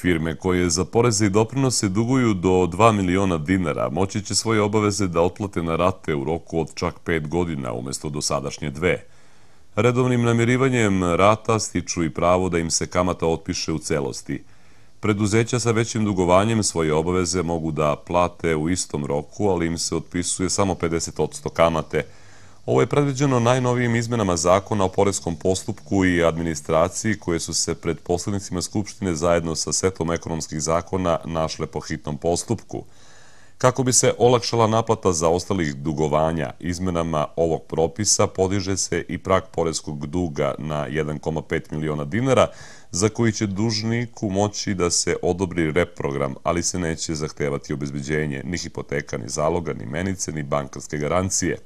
Firme koje za poreze i doprinose duguju do 2 miliona dinara moći će svoje obaveze da otplate na rate u roku od čak 5 godina umjesto do sadašnje dve. Redovnim namirivanjem rata stiču i pravo da im se kamata otpiše u celosti. Preduzeća sa većim dugovanjem svoje obaveze mogu da plate u istom roku, ali im se otpisuje samo 50% kamate, Ovo je predviđeno najnovijim izmenama zakona o porezkom postupku i administraciji koje su se pred poslednicima Skupštine zajedno sa setom ekonomskih zakona našle po hitnom postupku. Kako bi se olakšala naplata za ostalih dugovanja, izmenama ovog propisa podiže se i prak porezkog duga na 1,5 miliona dinara za koji će dužniku moći da se odobri reprogram, ali se neće zahtevati obezbiđenje ni hipoteka, ni zaloga, ni menice, ni bankarske garancije.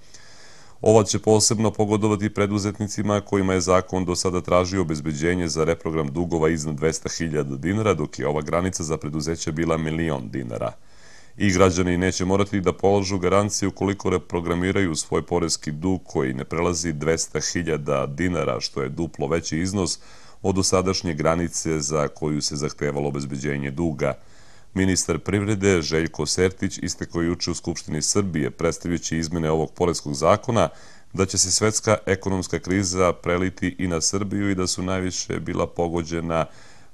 Ovo će posebno pogodovati preduzetnicima kojima je zakon do sada tražio obezbeđenje za reprogram dugova iznad 200.000 dinara, dok je ova granica za preduzeće bila milion dinara. I građani neće morati da položu garanciju ukoliko reprogramiraju svoj porezki dug koji ne prelazi 200.000 dinara, što je duplo veći iznos od osadašnje granice za koju se zahtevalo obezbeđenje duga. Ministar privrede Željko Sertić istekao juče u Skupštini Srbije, predstavljući izmene ovog poredskog zakona, da će se svetska ekonomska kriza preliti i na Srbiju i da su najviše bila pogođena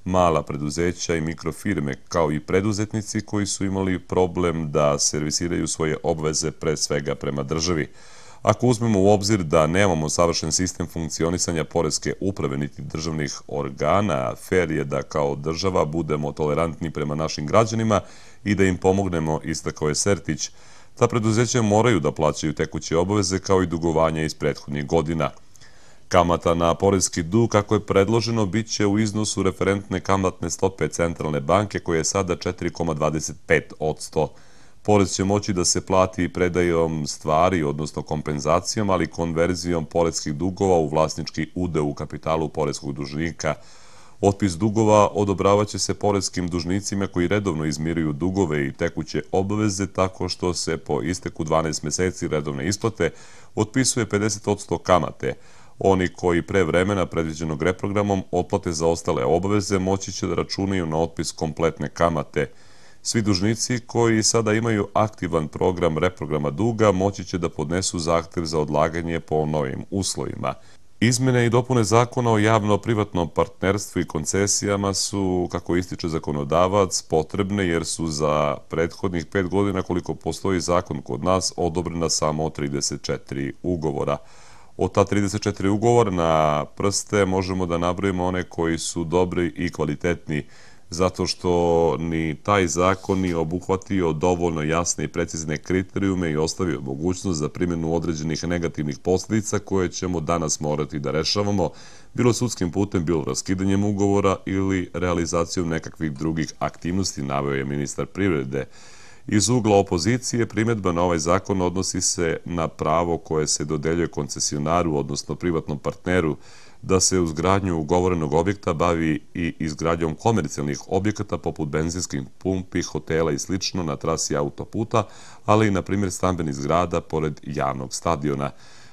mala preduzeća i mikrofirme, kao i preduzetnici koji su imali problem da servisiraju svoje obveze pre svega prema državi. Ako uzmemo u obzir da nemamo savršen sistem funkcionisanja porezke uprave niti državnih organa, fer je da kao država budemo tolerantni prema našim građanima i da im pomognemo, istako je Sertić. Ta preduzeća moraju da plaćaju tekuće obaveze kao i dugovanja iz prethodnih godina. Kamata na porezki dug, kako je predloženo, bit će u iznosu referentne kamatne stope centralne banke koje je sada 4,25 od Porez će moći da se plati predajom stvari, odnosno kompenzacijom, ali konverzijom poredskih dugova u vlasnički ude u kapitalu poredskog dužnika. Otpis dugova odobravaće se poredskim dužnicima koji redovno izmiruju dugove i tekuće obveze tako što se po isteku 12 meseci redovne isplate otpisuje 50% kamate. Oni koji pre vremena predviđenog reprogramom otplate za ostale obveze moći će da računaju na otpis Kompletne kamate. Svi dužnici koji sada imaju aktivan program reprograma duga moći će da podnesu zahtev za odlaganje po novim uslovima. Izmene i dopune zakona o javno-privatnom partnerstvu i koncesijama su, kako ističe zakonodavac, potrebne jer su za prethodnih pet godina koliko postoji zakon kod nas odobrena samo 34 ugovora. Od ta 34 ugovora na prste možemo da nabrojimo one koji su dobri i kvalitetni zato što ni taj zakon nije obuhvatio dovoljno jasne i precizne kriterijume i ostavio mogućnost za primjenu određenih negativnih posljedica koje ćemo danas morati da rešavamo, bilo sudskim putem, bilo raskidanjem ugovora ili realizacijom nekakvih drugih aktivnosti, naveo je ministar privrede. Iz ugla opozicije primjedba na ovaj zakon odnosi se na pravo koje se dodeljuje koncesionaru, odnosno privatnom partneru, da se uz gradnju ugovorenog objekta bavi i izgradnjom komercijalnih objekata poput benzinskih pumpi, hotela i sl. na trasi autoputa, ali i na primjer stambeni zgrada pored javnog stadiona.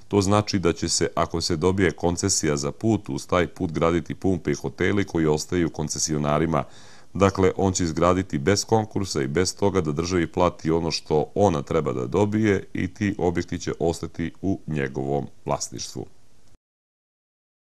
To znači da će se, ako se dobije koncesija za put, uz taj put graditi pumpe i hoteli koji ostaju koncesionarima. Dakle, on će izgraditi bez konkursa i bez toga da državi plati ono što ona treba da dobije i ti objekti će ostati u njegovom vlasništvu.